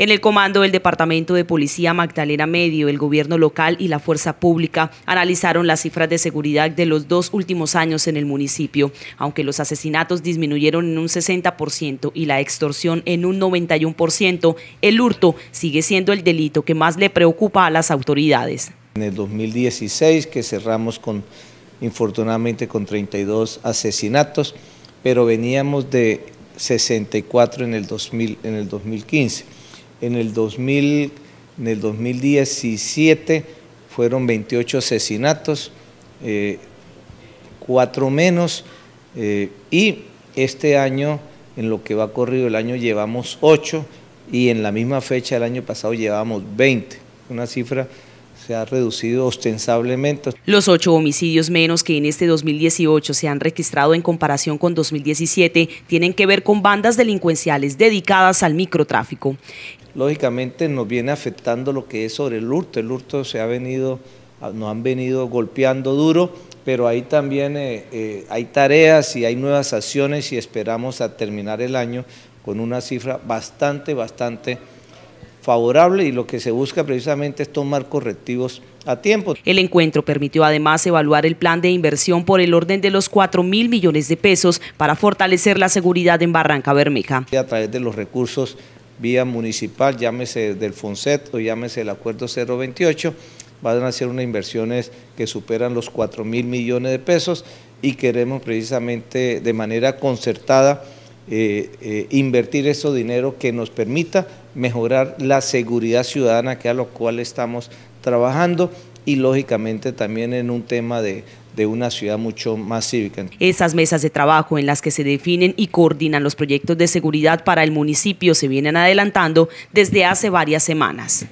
En el comando del Departamento de Policía Magdalena Medio, el gobierno local y la fuerza pública analizaron las cifras de seguridad de los dos últimos años en el municipio, aunque los asesinatos disminuyeron en un 60% y la extorsión en un 91%, el hurto sigue siendo el delito que más le preocupa a las autoridades. En el 2016 que cerramos con, infortunadamente, con 32 asesinatos, pero veníamos de 64 en el, en el 2015 en el, 2000, en el 2017 fueron 28 asesinatos, eh, cuatro menos, eh, y este año, en lo que va corrido el año, llevamos 8 y en la misma fecha del año pasado llevamos 20, una cifra se ha reducido ostensiblemente. Los ocho homicidios menos que en este 2018 se han registrado en comparación con 2017 tienen que ver con bandas delincuenciales dedicadas al microtráfico lógicamente nos viene afectando lo que es sobre el hurto. El hurto se ha venido, nos han venido golpeando duro, pero ahí también eh, eh, hay tareas y hay nuevas acciones y esperamos a terminar el año con una cifra bastante, bastante favorable y lo que se busca precisamente es tomar correctivos a tiempo. El encuentro permitió además evaluar el plan de inversión por el orden de los 4 mil millones de pesos para fortalecer la seguridad en Barranca Bermeja. A través de los recursos vía municipal, llámese del FONSET o llámese el Acuerdo 028, van a ser unas inversiones que superan los 4 mil millones de pesos y queremos precisamente de manera concertada eh, eh, invertir ese dinero que nos permita mejorar la seguridad ciudadana, que a lo cual estamos trabajando y lógicamente también en un tema de, una ciudad mucho más cívica. Esas mesas de trabajo en las que se definen y coordinan los proyectos de seguridad para el municipio se vienen adelantando desde hace varias semanas.